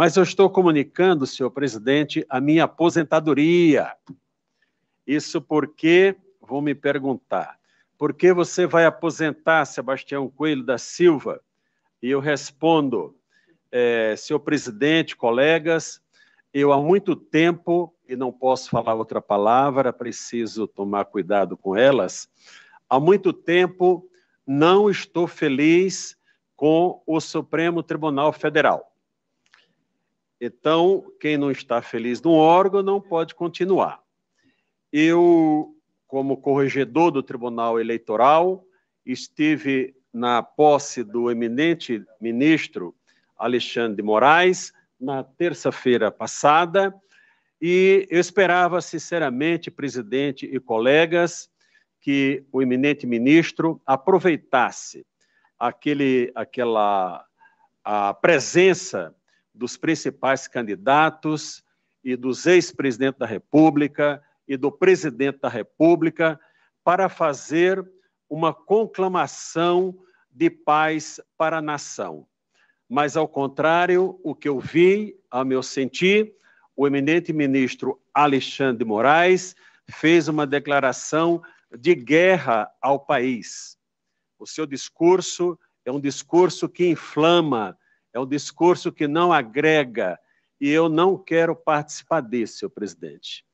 Mas eu estou comunicando, senhor presidente, a minha aposentadoria. Isso porque, vou me perguntar, por que você vai aposentar Sebastião Coelho da Silva? E eu respondo, é, senhor presidente, colegas, eu há muito tempo, e não posso falar outra palavra, preciso tomar cuidado com elas, há muito tempo não estou feliz com o Supremo Tribunal Federal. Então, quem não está feliz no órgão não pode continuar. Eu, como corregedor do Tribunal Eleitoral, estive na posse do eminente ministro Alexandre de Moraes na terça-feira passada e eu esperava sinceramente, presidente e colegas, que o eminente ministro aproveitasse aquele, aquela a presença dos principais candidatos e dos ex-presidentes da República e do presidente da República para fazer uma conclamação de paz para a nação. Mas, ao contrário, o que eu vi, a meu sentir, o eminente ministro Alexandre Moraes fez uma declaração de guerra ao país. O seu discurso é um discurso que inflama, é um discurso que não agrega e eu não quero participar desse, senhor presidente.